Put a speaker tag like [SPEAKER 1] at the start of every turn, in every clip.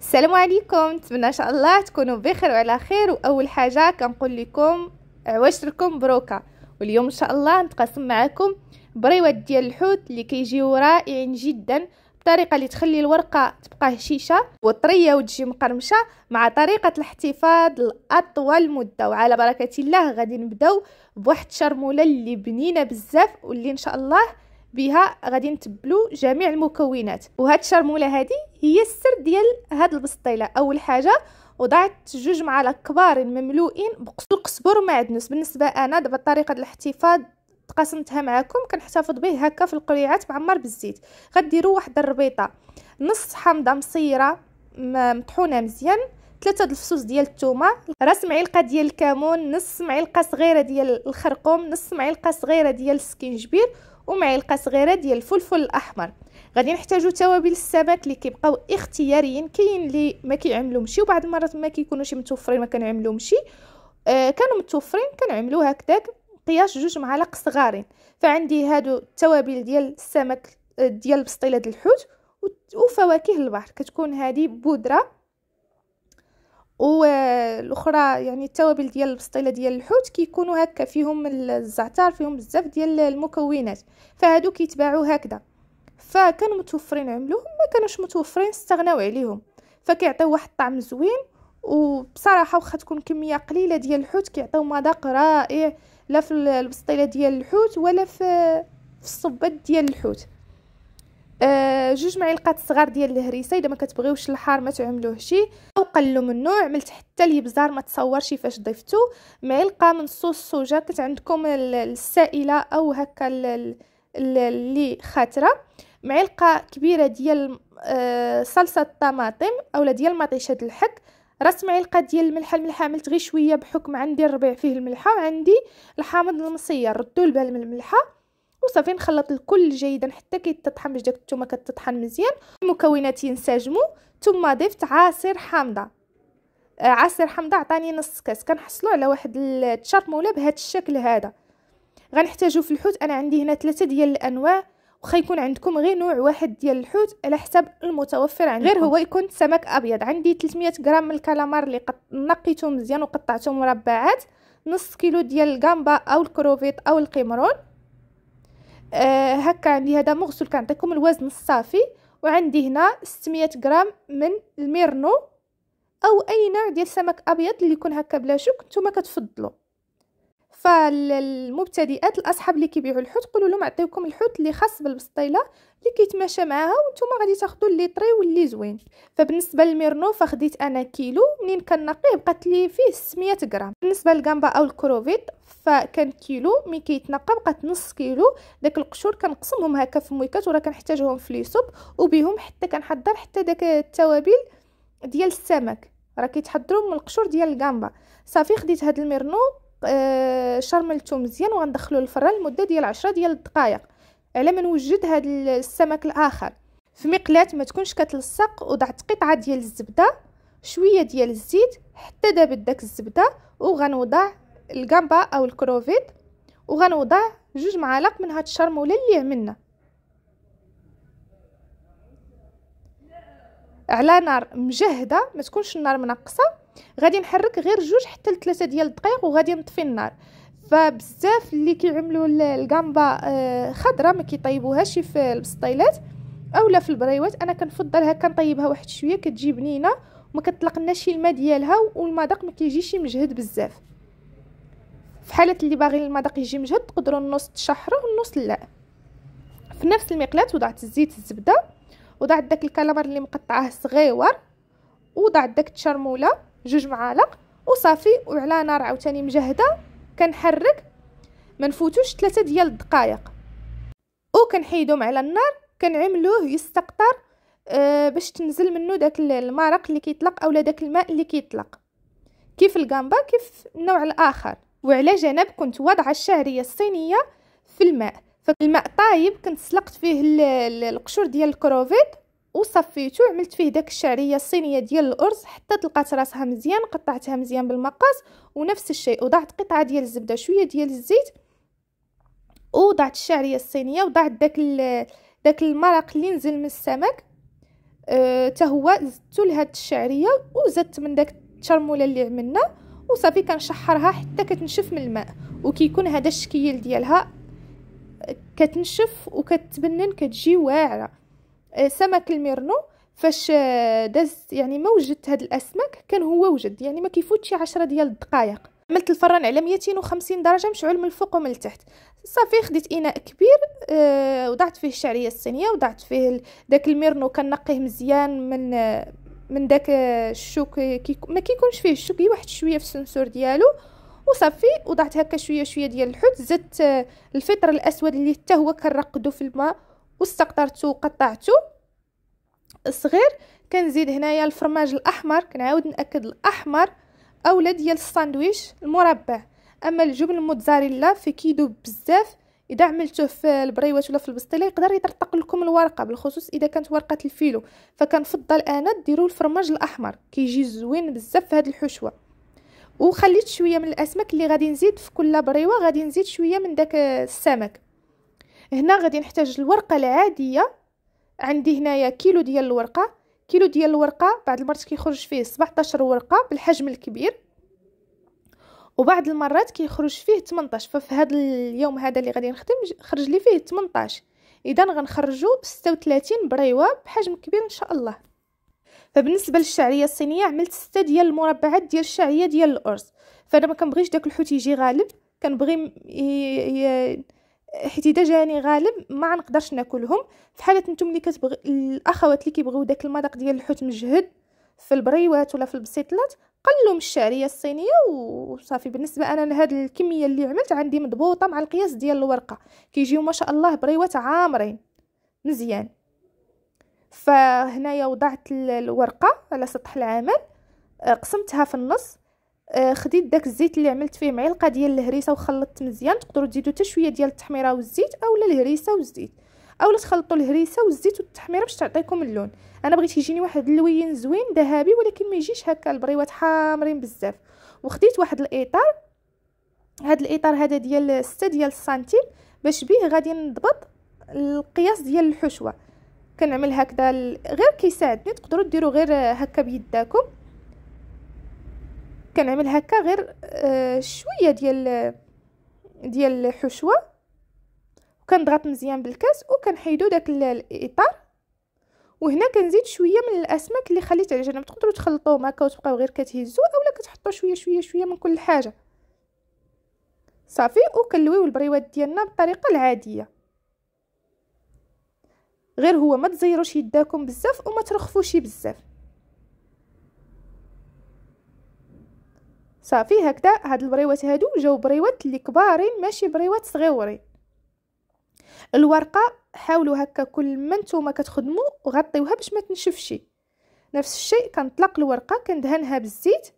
[SPEAKER 1] السلام عليكم نتمنى ان شاء الله تكونوا بخير وعلى خير واول حاجه كنقول لكم عواشركم آه، بروكه واليوم ان شاء الله نتقاسم معكم بريوات ديال الحوت اللي كيجيو رائعين جدا بطريقه اللي تخلي الورقه تبقى هشيشه وطريه وتجي مقرمشه مع طريقه الاحتفاظ لاطول مده وعلى بركه الله غادي نبداو بواحد الشرموله اللي بنينه بزاف واللي ان شاء الله بها غادي نتبلو جميع المكونات وهاد الشرموله هادي هي السر ديال هاد البسطيله اول حاجه وضعت جوج معالق كبار مملوئين بقصور قزبر ومعدنوس بالنسبه انا دابا طريقه الاحتفاظ تقاسمتها معكم كنحتفظ به هكا في القليعات معمر بالزيت غديروا واحد الربيطه نص حامضه مصيره مطحونه مزيان ثلاثة د الفصوص ديال الثومه راس معلقه ديال الكمون نص معلقه صغيره ديال الخرقوم نص معلقه صغيره ديال السكينجبير ومعلقه صغيره ديال الفلفل الاحمر غادي نحتاجو توابل السمك اللي كيبقاو اختياريين كاين اللي ما كيعملوهمش وبعض المرات ما كيكونوش متوفرين ما كنعملوهمش آه كانوا متوفرين كنعملو هكذاك قياس جوج معالق صغارين فعندي هادو التوابل ديال السمك آه، ديال بسطيله الحوت وفواكه البحر كتكون هذه بودره والاخرى يعني التوابل ديال البسطيله ديال الحوت كيكونوا هكا فيهم الزعتر فيهم بزاف ديال المكونات فهادو كيتباعوا هكذا فكانوا متوفرين عملوهم ما كانوش متوفرين استغناو عليهم فكيعطيو واحد الطعم زوين وبصراحه واخا تكون كميه قليله ديال الحوت كيعطيو مذاق رائع لا في البسطيله ديال الحوت ولا في في الصبات ديال الحوت آه، جوج معلقات صغار ديال الهريسه الا ما كتبغيوش الحار ما شي او قلوا منه عملت حتى اليبزار ما تصورش فاش ضفتو معلقه من صوص الصوجه كانت عندكم السائله او هكا اللي خاتره معلقه كبيره ديال آه، صلصه الطماطم اولا ديال مطيشه الحك راس معلقه ديال الملح الملح عملت غير شويه بحكم عندي الربيع فيه الملحه عندي الحامض المصير ردوا البال من الملحه وصافي نخلط الكل جيدا حتى كيتطحن باش داك الثومه كتطحن مزيان المكونات ينسجموا ثم ضفت عصير حامضه آه، عصير حامضه عطاني نص كاس كنحصلوا على واحد التشرموله بهذا الشكل هذا غنحتاجو في الحوت انا عندي هنا ثلاثه ديال الانواع وخا يكون عندكم غير نوع واحد ديال الحوت على حسب المتوفر عندكم غير هو يكون سمك ابيض عندي 300 غرام من الكالامار اللي قط... نقيته مزيان وقطعته مربعات نص كيلو ديال الجامبا او الكروفيت او القمرون آه هكا عندي هذا مغسول كنعطيكم الوزن الصافي وعندي هنا 600 غرام من الميرنو او اي نوع ديال سمك ابيض اللي يكون هكا بلا شك نتوما كتفضلوا فالمبتدئات الاصحاب اللي كيبيعوا الحوت قولوا لهم عطيوكم الحوت اللي خاص بالبسطيله اللي كيتماشى معاها وانتم غادي تاخذوا اللي طري واللي زوين فبالنسبه للميرنو فخديت انا كيلو منين كنقيه بقات لي فيه 600 غرام بالنسبه للغامبا او الكروفيت فكان كيلو ملي كيتنقى بقات نص كيلو داك القشور كنقسمهم هكا في مويكات وراه كنحتاجهم في ليسوب وبهم حتى كنحضر حتى داك التوابل ديال السمك راه كيتحضروا من القشور ديال الغامبا صافي خديت هاد الميرنو آه، شرملته مزيان وغندخلو للفران لمده ديال عشرة ديال الدقائق على ما نوجد هاد السمك الاخر في مقلاه ما تكونش كتلصق وضعت قطعه ديال الزبده شويه ديال الزيت حتى دابت داك الزبده وغنوضع الجامبا او الكروفيت وغنوضع جوج معالق من هاد الشرموله اللي عملنا على نار مجهده ما تكونش النار منقصه غادي نحرك غير جوج حتى لثلاثه ديال الدقائق وغادي نطفي النار فبزاف اللي كيعملوا الكامبا آه، خضراء ما كيطيبوهاش في البسطيلات اولا في البريوات انا كنفضل هكا نطيبها واحد شويه كتجي بنينه وما كتطلقناش الماء ديالها والمذاق ما كيجيش مجهد بزاف في حاله اللي باغي المذاق يجي مجهد تقدروا النص تشحروه والنص لا في نفس المقلاة وضعت الزيت الزبده وضعت داك الكالامر اللي مقطعاه صغيور وضعت داك التشرموله جوج معالق وصافي وعلى نار عاوتاني مجهده كنحرك ما نفوتوش ثلاثة ديال الدقائق وكنحيدهم على النار كنعملوه يستقطر آه باش تنزل منه داك المرق اللي كيطلق اولا داك الماء اللي كيطلق كيف الجامبا كيف النوع الاخر وعلى جنب كنت واضعه الشعريه الصينيه في الماء فالماء طايب كنت سلقت فيه القشور ديال الكروفيت وصفيتو عملت فيه داك الشعريه الصينيه ديال الارز حتى تلقات راسها مزيان قطعتها مزيان بالمقص ونفس الشيء وضعت قطعه ديال الزبده شويه ديال الزيت وضعت الشعريه الصينيه وضعت داك داك المرق اللي نزل من السمك حتى أه هو زدتو لهاد الشعريه وزدت من داك الترموله اللي عملنا وصافي كنشحرها حتى كتنشف من الماء وكيكون هذا الشكيل ديالها آه، كتنشف وكتبنن كتجي واعره آه، سمك الميرنو فاش آه، داز يعني ما وجدت هاد الاسماك كان هو وجد يعني ما كيفوتش 10 ديال الدقائق عملت الفران على 250 درجه مشعول من الفوق ومن التحت صافي خديت اناء كبير آه وضعت فيه الشعريه الصينيه وضعت فيه داك الميرنو كنقيه مزيان من آه، من داك الشوك كي ما كيكونش فيه الشوك واحد شويه في السنسور ديالو وصافي وضعت هكا شويه شويه ديال الحوت زدت الفطر الاسود اللي حتى هو كنرقدو في الماء واستقطرته وقطعته صغير كنزيد هنايا الفرماج الاحمر كنعاود ناكد الاحمر اولا ديال الساندويش المربع اما الجبن الموتزاريلا في كيدوب بزاف اذا عملته في البريوات ولا في البسطيله يقدر يطرطق لكم الورقه بالخصوص اذا كانت ورقه الفيلو فكنفضل انا ديروا الفرماج الاحمر كيجي زوين بزاف في هذه الحشوه وخليت شويه من الاسماك اللي غادي نزيد في كل بريوه غادي نزيد شويه من داك السمك هنا غادي نحتاج الورقه العاديه عندي هنايا كيلو ديال الورقه كيلو ديال الورقه بعض المرات كيخرج فيه 17 ورقه بالحجم الكبير وبعض المرات كيخرج فيه 18 ففي هذا اليوم هذا اللي غادي نخدم خرج لي فيه 18 اذا غنخرجو 36 بريوه بحجم كبير ان شاء الله فبالنسبه للشعريه الصينيه عملت 6 ديال المربعات ديال الشعريه ديال الارز فانا ما كنبغيش داك الحوت يجي غالب كنبغي حيت اذا جاني غالب ما نقدرش ناكلهم في حاله نتوما اللي كتبغي الاخوات اللي كيبغيو داك المذاق ديال الحوت مجهد في البريوات ولا في البسيطلات من الشعريه الصينيه وصافي بالنسبه انا لهاد الكميه اللي عملت عندي مضبوطه مع القياس ديال الورقه كيجيو ما شاء الله بريوات عامرين مزيان فهنايا وضعت الورقه على سطح العمل قسمتها في النص آه، خديت داك الزيت اللي عملت فيه معلقه ديال الهريسه وخلطت مزيان تقدروا تزيدوا حتى شويه ديال التحميره والزيت اولا الهريسه والزيت اولا تخلطوا الهريسه والزيت والتحميره باش تعطيكم اللون انا بغيت يجيني واحد اللوين زوين ذهبي ولكن ما يجيش هكا البريوات حامرين بزاف وخديت واحد الاطار هاد الاطار هذا ديال 6 ديال السنتيم باش بيه غادي نضبط القياس ديال الحشوه كنعمل هكذا غير كيساعدني تقدروا ديروا غير هكا بيداكم كنعمل هكا غير آه، شويه ديال ديال الحشوه وكنضغط مزيان بالكاس وكنحيدو داك الاطار وهنا كنزيد شويه من الاسماك اللي خليت على جنب تقدروا تخلطوهم هكا وتبقاو غير كتهزوا اولا كتحطوا شويه شويه شويه من كل حاجه صافي وكنلويو البريوات ديالنا بالطريقه العاديه غير هو ما تزيروش يداكم بزاف وما ترخفوش بزاف صافي هكذا هاد البريوات هادو جاو بريوات اللي كبارين ماشي بريوات صغيورين الورقه حاولوا هكا كل ما نتوما كتخدموا غطيوها باش ما تنشفش نفس الشيء كنطلق الورقه كندهنها بالزيت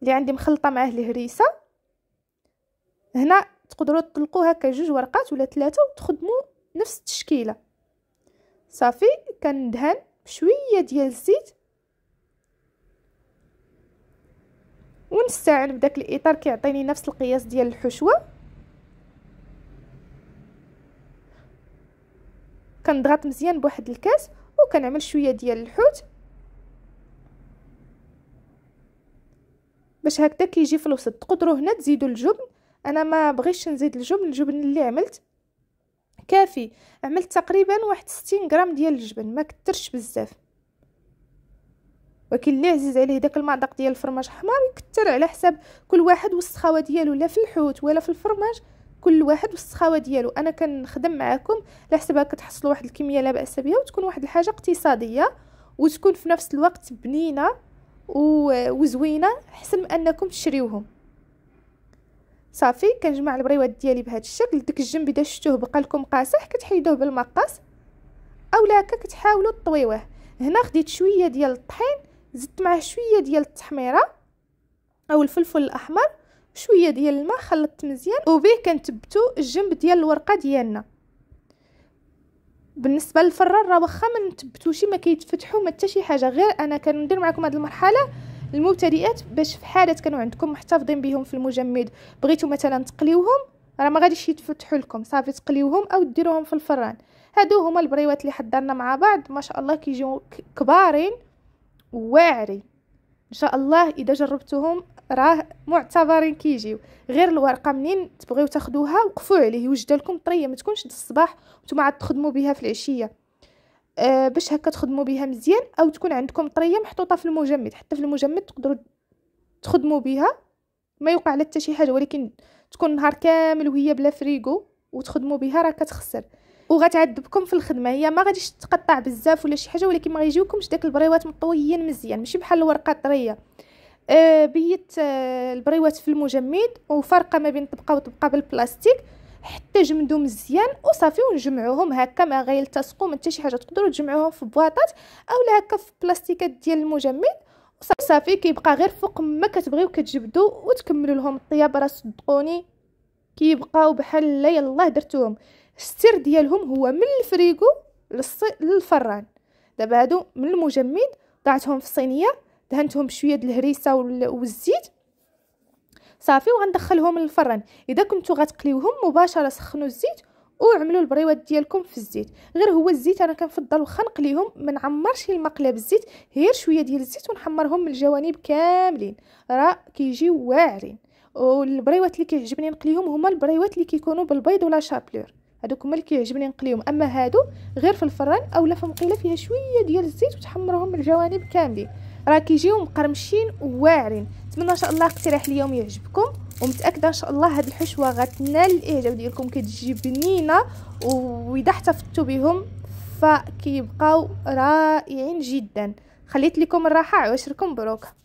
[SPEAKER 1] اللي عندي مخلطه معاه الهريسه هنا تقدروا تطلقوا هكا جوج ورقات ولا ثلاثه وتخدموا نفس التشكيله صافي كندهن بشويه ديال الزيت ونستعن بداك الاطار كيعطيني نفس القياس ديال الحشوه كنضغط مزيان بواحد الكاس وكنعمل شويه ديال الحوت باش هكذا كيجي في الوسط تقدروا هنا تزيدوا الجبن انا ما بغيتش نزيد الجبن الجبن اللي عملت كافي عملت تقريبا واحد 60 غرام ديال الجبن ما كترش بزاف ولكن اللي عزيز عليه داك المذاق ديال الفرماج حمار يكثر على حساب كل واحد والسخاوه ديالو لا في الحوت ولا في الفرماج كل واحد والسخاوه ديالو انا كنخدم معاكم على حساب كتحصلوا واحد الكميه لا باس بها وتكون واحد الحاجه اقتصاديه وتكون في نفس الوقت بنينه وزوينه احسن من انكم تشريوهم صافي كنجمع البريوات ديالي بهذا الشكل داك الجنب اذا شفتوه بقى لكم قاصح كتحيدوه بالمقص اولا هكا كتحاولوا تطويوه هنا خديت شويه ديال الطحين زدت معاه شويه ديال التحميره او الفلفل الاحمر شويه ديال الماء خلطت مزيان وبيه كنتبتو الجنب ديال الورقه ديالنا بالنسبه للفران راه واخا ما نتبتوش ما كيتفتحوا ما حتى شي حاجه غير انا كندير معكم هذه المرحله المبتدئات باش في حاله كانوا عندكم محتفظين بهم في المجمد بغيتو مثلا تقليوهم راه ما غاديش يتفتحوا لكم صافي تقليوهم او ديروهم في الفران هادو هما البريوات اللي حضرنا مع بعض ما شاء الله كيجيو كبارين واعري ان شاء الله اذا جربتوهم راه معتبرين كيجيو غير الورقه منين تبغيو تاخدوها وقفوا عليه وجد لكم طريه ما تكونش د الصباح وانتم عاد تخدموا بها في العشيه أه باش هكا تخدموا بها مزيان او تكون عندكم طريه محطوطه في المجمد حتى في المجمد تقدروا تخدموا بها ما يوقع لها حتى شي حاجه ولكن تكون نهار كامل وهي بلا فريغو وتخدموا بها راه كتخسر وغتعذبكم في الخدمه هي ما غاديش تقطع بزاف ولا شي حاجه ولكن ما غيجيوكمش داك البريوات مطويين مزيان ماشي بحال الورقه طريه آه بيت آه البريوات في المجمد وفرقه ما بين طبقه وطبقه بالبلاستيك حتى جمدو مزيان وصافي ونجمعوهم هكا ما غيلتصقوا من حتى شي حاجه تقدروا تجمعوهم في بواطات اولا هكا في بلاستيكات ديال المجمد وصافي كيبقى غير فوق ما كتبغيو كتجبدوا وتكملوا لهم الطياب راه صدقوني كيبقاو بحال لا يلاه درتوهم السر ديالهم هو من الفريغو للفران دابا هادو من المجمد ضعتهم في الصينيه دهنتهم بشويه د الهريسه والزيت صافي وغندخلهم للفران اذا كنتو غتقليوهم مباشره سخنوا الزيت وعملوا البريوات ديالكم في الزيت غير هو الزيت انا كنفضل واخا نقليهم ما نعمرش المقله بالزيت غير شويه ديال الزيت ونحمرهم من الجوانب كاملين راه كيجيو واعرين والبريوات اللي كيعجبني نقليهم هما البريوات اللي كيكونوا بالبيض ولا شابلور هذوك هما اللي كيعجبني نقليهم اما هادو غير في الفران اولا في مقيله فيها شويه ديال الزيت وتحمرهم من الجوانب كاملين راه كيجيو مقرمشين وواعرين نتمنى ان شاء الله اقتراح اليوم يعجبكم ومتاكده ان شاء الله هاد الحشوه غتنال الاعجاب ديالكم كتجي بنينه واذا احتفظتوا بهم فكيبقاو رائعين جدا خليت لكم الراحه عواشركم بروكه